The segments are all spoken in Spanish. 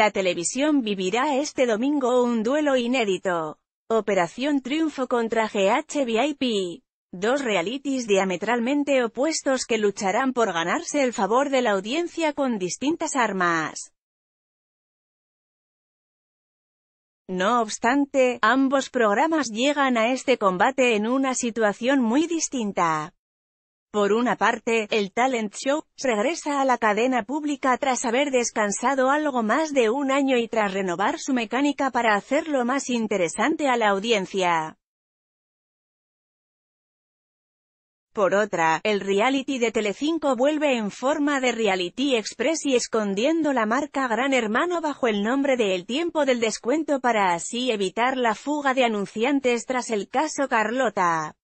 La televisión vivirá este domingo un duelo inédito. Operación Triunfo contra GHVIP. Dos realities diametralmente opuestos que lucharán por ganarse el favor de la audiencia con distintas armas. No obstante, ambos programas llegan a este combate en una situación muy distinta. Por una parte, el talent show regresa a la cadena pública tras haber descansado algo más de un año y tras renovar su mecánica para hacerlo más interesante a la audiencia. Por otra, el reality de Telecinco vuelve en forma de Reality Express y escondiendo la marca Gran Hermano bajo el nombre de El Tiempo del Descuento para así evitar la fuga de anunciantes tras el caso Carlota.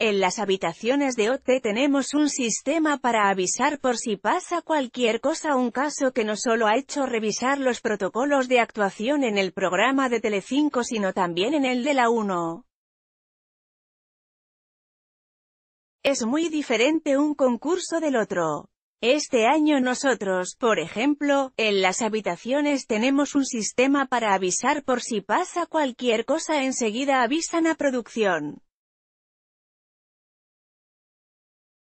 En las habitaciones de OT tenemos un sistema para avisar por si pasa cualquier cosa un caso que no solo ha hecho revisar los protocolos de actuación en el programa de Telecinco sino también en el de la 1. Es muy diferente un concurso del otro. Este año nosotros, por ejemplo, en las habitaciones tenemos un sistema para avisar por si pasa cualquier cosa enseguida avisan a producción.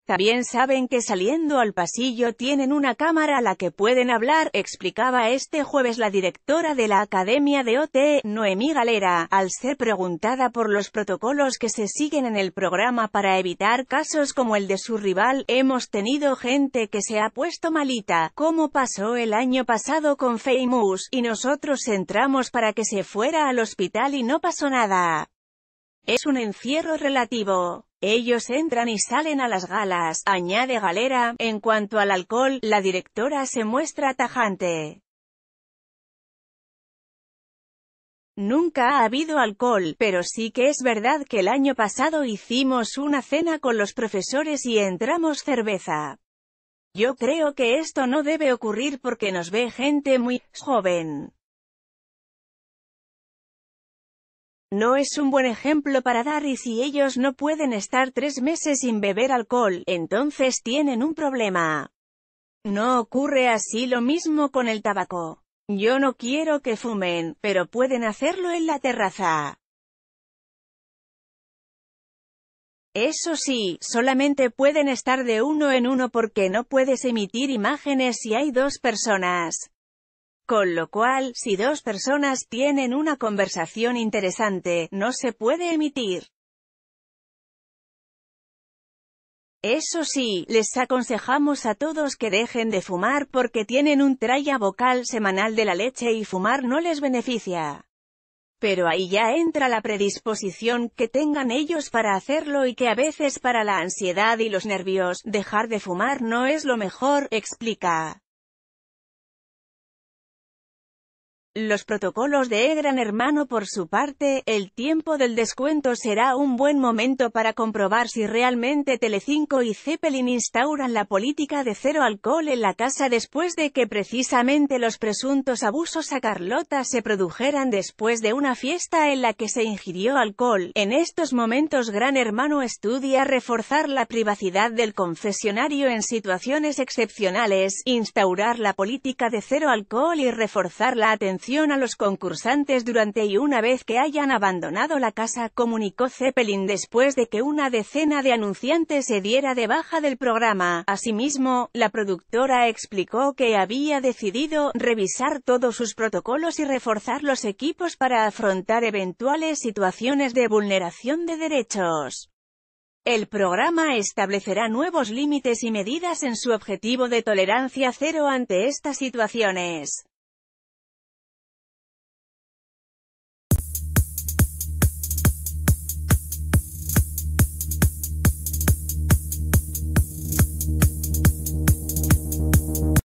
También saben que saliendo al pasillo tienen una cámara a la que pueden hablar, explicaba este jueves la directora de la Academia de OT, Noemí Galera, al ser preguntada por los protocolos que se siguen en el programa para evitar casos como el de su rival, hemos tenido gente que se ha puesto malita, como pasó el año pasado con Famous, y nosotros entramos para que se fuera al hospital y no pasó nada. Es un encierro relativo. Ellos entran y salen a las galas, añade Galera. En cuanto al alcohol, la directora se muestra tajante. Nunca ha habido alcohol, pero sí que es verdad que el año pasado hicimos una cena con los profesores y entramos cerveza. Yo creo que esto no debe ocurrir porque nos ve gente muy joven. No es un buen ejemplo para dar y si ellos no pueden estar tres meses sin beber alcohol, entonces tienen un problema. No ocurre así lo mismo con el tabaco. Yo no quiero que fumen, pero pueden hacerlo en la terraza. Eso sí, solamente pueden estar de uno en uno porque no puedes emitir imágenes si hay dos personas. Con lo cual, si dos personas tienen una conversación interesante, no se puede emitir. Eso sí, les aconsejamos a todos que dejen de fumar porque tienen un traya vocal semanal de la leche y fumar no les beneficia. Pero ahí ya entra la predisposición que tengan ellos para hacerlo y que a veces para la ansiedad y los nervios, dejar de fumar no es lo mejor, explica. Los protocolos de Gran Hermano por su parte, el tiempo del descuento será un buen momento para comprobar si realmente Telecinco y Zeppelin instauran la política de cero alcohol en la casa después de que precisamente los presuntos abusos a Carlota se produjeran después de una fiesta en la que se ingirió alcohol. En estos momentos Gran Hermano estudia reforzar la privacidad del confesionario en situaciones excepcionales, instaurar la política de cero alcohol y reforzar la atención a los concursantes durante y una vez que hayan abandonado la casa, comunicó Zeppelin después de que una decena de anunciantes se diera de baja del programa. Asimismo, la productora explicó que había decidido revisar todos sus protocolos y reforzar los equipos para afrontar eventuales situaciones de vulneración de derechos. El programa establecerá nuevos límites y medidas en su objetivo de tolerancia cero ante estas situaciones.